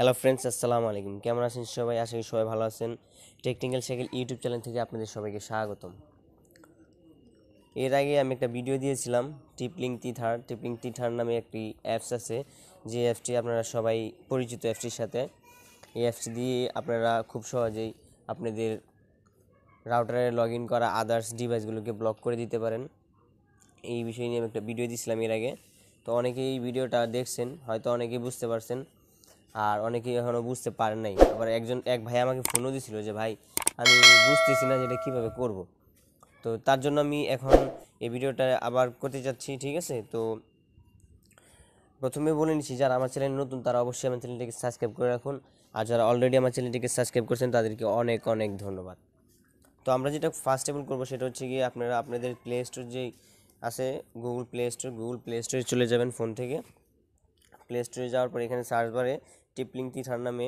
Hello friends আসসালামু আলাইকুম কেমন আছেন সবাই আশা করি সবাই ভালো আছেন টেকনিক্যাল সাইকেল ইউটিউব চ্যানেল থেকে আপনাদের সবাইকে স্বাগতম এর আগে আমি একটা ভিডিও দিয়েছিলাম TP Link Tether TP Link Tether নামে একটি অ্যাপস আছে যে অ্যাপসটি আপনারা সবাই পরিচিত অ্যাপসটির সাথে এই অ্যাপসটি দিয়ে আপনারা খুব সহজেই আপনাদের রাউটারে লগ ইন করা আদার্স ডিভাইসগুলোকে ব্লক করে দিতে পারেন এই বিষয় নিয়ে আমি একটা ভিডিও দিয়েছিলাম এর আগে তো অনেকেই এই ভিডিওটা দেখছেন হয়তো অনেকেই বুঝতে পারছেন আর অনেকেই এখনও বুঝতে পারে নাই আবার একজন এক ভাই আমাকে ফোনও দিছিল যে ভাই আমি বুঝতেছি না যেটা কীভাবে করব। তো তার জন্য আমি এখন এই ভিডিওটা আবার করতে যাচ্ছি ঠিক আছে তো প্রথমে বলে নিচ্ছি যারা আমার চ্যানেল নতুন তারা অবশ্যই আমার চ্যানেলটিকে সাবস্ক্রাইব করে রাখুন আর যারা অলরেডি আমার চ্যানেলটিকে সাবস্ক্রাইব করছেন তাদেরকে অনেক অনেক ধন্যবাদ তো আমরা যেটা ফার্স্ট টেবিল করবো সেটা হচ্ছে গিয়ে আপনারা আপনাদের প্লে স্টোর যেই আছে Google play store Google play স্টোরে চলে যাবেন ফোন থেকে প্লে স্টোরে যাওয়ার পর এখানে সার্চ বারে টিপলিং থিঠার নামে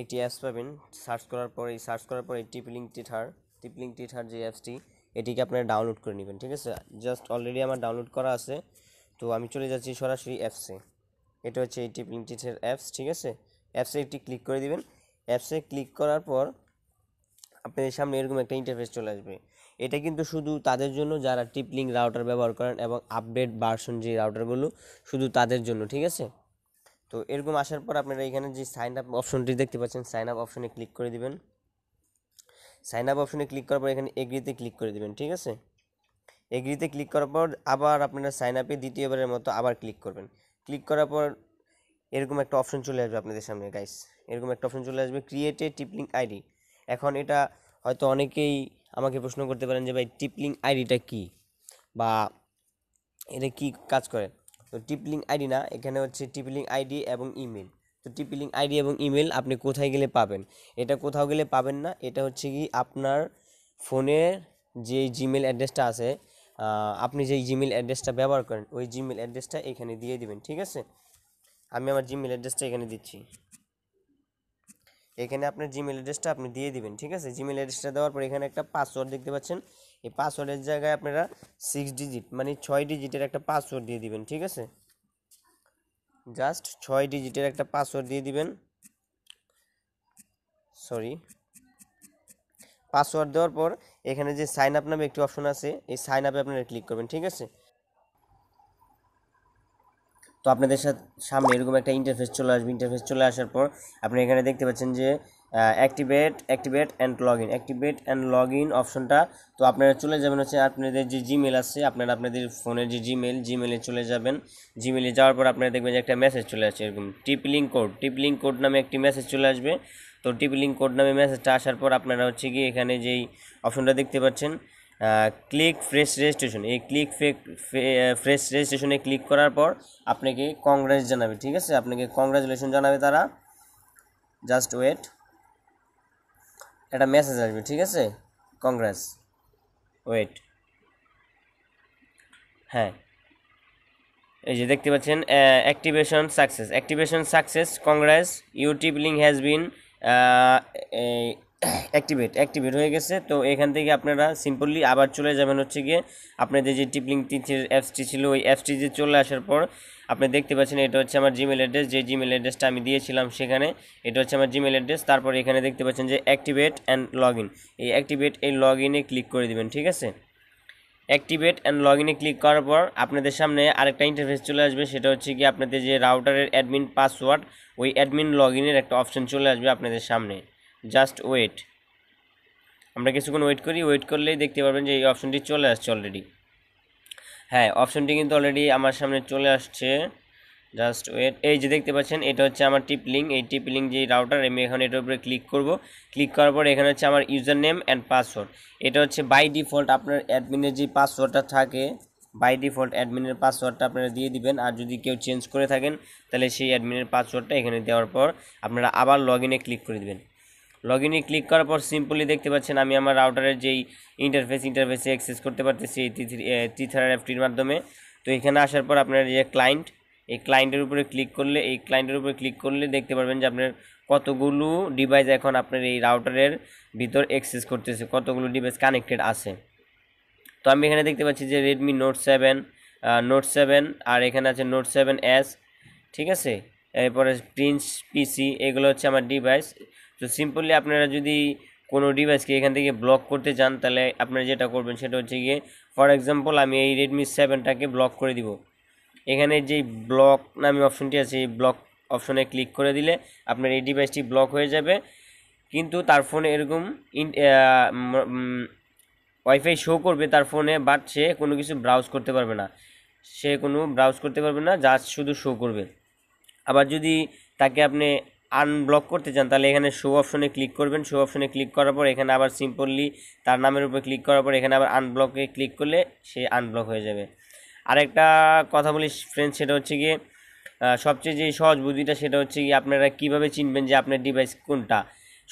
একটি অ্যাপস পাবেন সার্চ করার পর এই সার্চ করার পর এই টিপলিং থিঠার টিপলিং থিঠার যে অ্যাপসটি এটিকে আপনারা ডাউনলোড করে নেবেন ঠিক আছে জাস্ট অলরেডি আমার ডাউনলোড করা আছে তো আমি চলে যাচ্ছি সরাসরি অ্যাপসে এটা হচ্ছে এই টিপলিং থিঠার অ্যাপস ঠিক আছে অ্যাপসে একটি ক্লিক করে দিবেন অ্যাপসে ক্লিক করার পর আপনাদের সামনে এরকম একটা ইন্টারফেস চলে আসবে এটা কিন্তু শুধু তাদের জন্য যারা টিপলিং রাউটার ব্যবহার করেন এবং আপডেট ভার্সন যে রাউটারগুলো শুধু তাদের জন্য ঠিক আছে তো এরকম আসার পর আপনারা এখানে যে সাইন আপ অপশনটি দেখতে পাচ্ছেন সাইন আপ অপশনে ক্লিক করে দিবেন সাইন আপ অপশনে ক্লিক করার পর এখানে এগ্রিতে ক্লিক করে দিবেন ঠিক আছে এগ্রিতে ক্লিক করার পর আবার আপনারা সাইন আপে দ্বিতীয়বারের মতো আবার ক্লিক করবেন ক্লিক করার পর এরকম একটা অপশন চলে আসবে আপনাদের সামনে গাইস এরকম একটা অপশন চলে আসবে ক্রিয়েটে টিপলিং আইডি এখন এটা হয়তো অনেকেই আমাকে প্রশ্ন করতে পারেন যে ভাই টিপলিং আইডিটা কি বা এটা কি কাজ করে তো টিপলিং আইডি না এখানে হচ্ছে টিপলিং আইডি এবং ইমেল তো টিপলিং আইডি এবং ইমেল আপনি কোথায় গেলে পাবেন এটা কোথাও গেলে পাবেন না এটা হচ্ছে কি আপনার ফোনের যে জিমেল অ্যাড্রেসটা আছে আপনি যে জিমেল অ্যাড্রেসটা ব্যবহার করেন ওই জিমেল অ্যাড্রেসটা এখানে দিয়ে দিবেন ঠিক আছে আমি আমার জিমেল অ্যাড্রেসটা এখানে দিচ্ছি এখানে আপনার জিমেল অ্যাড্রেসটা আপনি দিয়ে দিবেন ঠিক আছে জিমেল অ্যাড্রেসটা দেওয়ার পর এখানে একটা পাসওয়ার্ড দেখতে পাচ্ছেন এই পাসওয়ার্ডের জায়গায় আপনারা সিক্স ডিজিট মানে ছয় ডিজিটের একটা পাসওয়ার্ড দিয়ে দিবেন ঠিক আছে জাস্ট ছয় ডিজিটের একটা পাসওয়ার্ড দিয়ে দিবেন সরি পাসওয়ার্ড দেওয়ার পর এখানে যে সাইন আপ নামে একটি অপশন আছে এই সাইন আপে আপনারা ক্লিক করবেন ঠিক আছে তো আপনাদের সামনে এরকম একটা ইন্টারফেস চলে আসবে ইন্টারফেস চলে আসার পর আপনি এখানে দেখতে পাচ্ছেন যে activate activate and log in activate and log in অপশনটা তো আপনারা চলে যাবেন হচ্ছে আপনাদের যে জিমেল আছে আপনারা আপনাদের ফোনের যে জিমেল জিমেলে চলে যাবেন জিমেলে যাওয়ার পর আপনারা দেখবেন যে একটা মেসেজ চলে আসছে এরকম TP Link code TP Link code নামে একটি মেসেজ চলে আসবে তো টিপ লিঙ্ক কোড নামে মেসেজটা আসার পর আপনারা হচ্ছে গিয়ে এখানে যেই অপশনটা দেখতে পাচ্ছেন ক্লিক ফ্রেশ রেজিস্ট্রেশন এই ক্লিক ফ্রেশ রেজিস্ট্রেশনে ক্লিক করার পর আপনাকে কংগ্রেস জানাবে ঠিক আছে আপনাকে কংগ্রাচুলেশন জানাবে তারা জাস্ট ওয়েট একটা মেসেজ আসবে ঠিক আছে কংগ্রেস ওয়েট হ্যাঁ এই যে দেখতে পাচ্ছেন activation success activation success congrats YouTube link has been activate activate হয়ে গেছে তো এখান থেকে আপনারা সিম্পলি আবার চলে যাবেন হচ্ছে গিয়ে আপনাদের যে টিপলিং তিথির অ্যাপসটি ছিল ওই অ্যাপসটি যে চলে আসার পর আপনি দেখতে পাচ্ছেন এটা হচ্ছে আমার জিমেল অ্যাড্রেস যে জিমেল অ্যাড্রেসটা আমি দিয়েছিলাম সেখানে এটা হচ্ছে আমার জিমেল অ্যাড্রেস তারপর এখানে দেখতে পাচ্ছেন যে অ্যাক্টিভেট অ্যান্ড লগ এই অ্যাক্টিভেট এই লগ ক্লিক করে দেবেন ঠিক আছে অ্যাক্টিভেট অ্যান্ড লগ ইনে ক্লিক করার পর আপনাদের সামনে আরেকটা ইন্টারফেস চলে আসবে সেটা হচ্ছে কি আপনাদের যে রাউটারের অ্যাডমিন পাসওয়ার্ড ওই অ্যাডমিন লগ ইনের একটা অপশন চলে আসবে আপনাদের সামনে জাস্ট ওয়েট আমরা কিছুক্ষণ ওয়েট করি ওয়েট করলেই দেখতে পারবেন যে এই অপশনটি চলে আসছে অলরেডি হ্যাঁ অপশনটি কিন্তু অলরেডি আমার সামনে চলে আসছে জাস্ট ওয়েট এই যে দেখতে পাচ্ছেন এটা হচ্ছে আমার টিপ লিঙ্ক এই টিপ লিঙ্ক যে রাউটার আমি এখন এটার উপরে ক্লিক করব ক্লিক করার পর এখানে হচ্ছে আমার ইউজার নেম অ্যান্ড পাসওয়ার্ড এটা হচ্ছে বাই ডিফল্ট আপনার অ্যাডমিনের যে পাসওয়ার্ডটা থাকে বাই ডিফল্ট অ্যাডমিনের পাসওয়ার্ডটা আপনারা দিয়ে দিবেন আর যদি কেউ চেঞ্জ করে থাকেন তাহলে সেই অ্যাডমিনের পাসওয়ার্ডটা এখানে দেওয়ার পর আপনারা আবার লগ ক্লিক করে দেবেন লগ ইনে ক্লিক করার পর সিম্পলি দেখতে পাচ্ছেন আমি আমার রাউটারের যেই ইন্টারফেস ইন্টারফেসে অ্যাক্সেস করতে পারতেছি এই টিথার অ্যাপটির মাধ্যমে তো এখানে আসার পর আপনার যে ক্লায়েন্ট এই ক্লায়েন্টের উপরে ক্লিক করলে এই ক্লায়েন্টের উপরে ক্লিক করলে দেখতে পারবেন যে আপনার কতগুলো ডিভাইস এখন আপনার এই রাউটারের ভিতর অ্যাক্সেস করতেছে কতগুলো ডিভাইস কানেক্টেড আছে তো আমি এখানে দেখতে পাচ্ছি যে Redmi Note seven note seven আর এখানে আছে নোট সেভেন এস ঠিক আছে এরপরে প্রিন্স পিসি এগুলো হচ্ছে আমার ডিভাইস তো সিম্পলি আপনারা যদি কোনো ডিভাইসকে এখান থেকে ব্লক করতে চান তাহলে আপনারা যেটা করবেন সেটা হচ্ছে গিয়ে ফর এক্সাম্পল আমি এই রেডমি সেভেনটাকে ব্লক করে দিব এখানে যে ব্লক নামে অপশনটি আছে এই ব্লক অপশনে ক্লিক করে দিলে আপনার এই ডিভাইসটি ব্লক হয়ে যাবে কিন্তু তার ফোনে এরকম ওয়াইফাই শো করবে তার ফোনে বাট সে কোনো কিছু ব্রাউজ করতে পারবে না সে কোনো ব্রাউজ করতে পারবে না যা শুধু শো করবে আবার যদি তাকে আপনি আনব্লক করতে চান তাহলে এখানে শো অপশনে ক্লিক করবেন শো অপশনে ক্লিক করার পর এখানে আবার সিম্পললি তার নামের উপরে ক্লিক করার পর এখানে আবার আনব্লকে ক্লিক করলে সে আনব্লক হয়ে যাবে আরেকটা কথা বলি ফ্রেন্ড সেটা হচ্ছে গিয়ে সবচেয়ে যে সহজ বুদ্ধিটা সেটা হচ্ছে কি আপনারা কীভাবে চিনবেন যে আপনার ডিভাইস কোনটা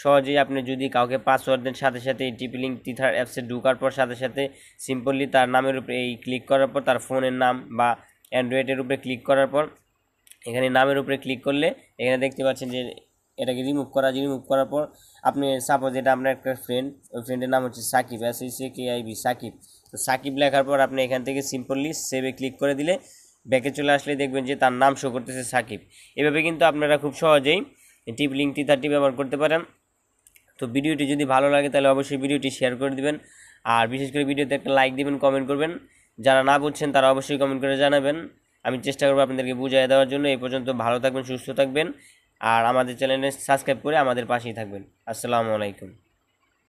সহজেই আপনি যদি কাউকে পাসওয়ার্ড দেন সাথে সাথে এই টিপিলিং তিথার অ্যাপসে ঢুকার পর সাথে সাথে সিম্পলি তার নামের উপরে এই ক্লিক করার পর তার ফোনের নাম বা অ্যান্ড্রয়েডের উপরে ক্লিক করার পর এখানে নামের উপরে ক্লিক করলে এখানে দেখতে পাচ্ছেন যে এটাকে রিমুভ করা রিমুভ করার পর আপনি সাপোজ এটা আপনার একটা ফ্রেন্ড ওই ফ্রেন্ডের নাম হচ্ছে Sakib S S K I B Sakib তো সাকিব লেখার পর আপনি এখান থেকে সিম্পলি সেভে ক্লিক করে দিলে ব্যাকে চলে আসলে দেখবেন যে তার নাম শো করতেছে সাকিব এভাবে কিন্তু আপনারা খুব সহজেই টিপ লিঙ্ক থার্টি ব্যবহার করতে পারেন তো ভিডিওটি যদি ভালো লাগে তাহলে অবশ্যই ভিডিওটি শেয়ার করে দিবেন আর বিশেষ করে ভিডিওতে একটা লাইক দিবেন কমেন্ট করবেন যারা না বুঝছেন তারা অবশ্যই কমেন্ট করে জানাবেন আমি চেষ্টা করবো আপনাদেরকে বুঝিয়ে দেওয়ার জন্য এই পর্যন্ত ভালো থাকবেন সুস্থ থাকবেন আর আমাদের চ্যানেলে সাবস্ক্রাইব করে আমাদের পাশেই থাকবেন আসসালামু আলাইকুম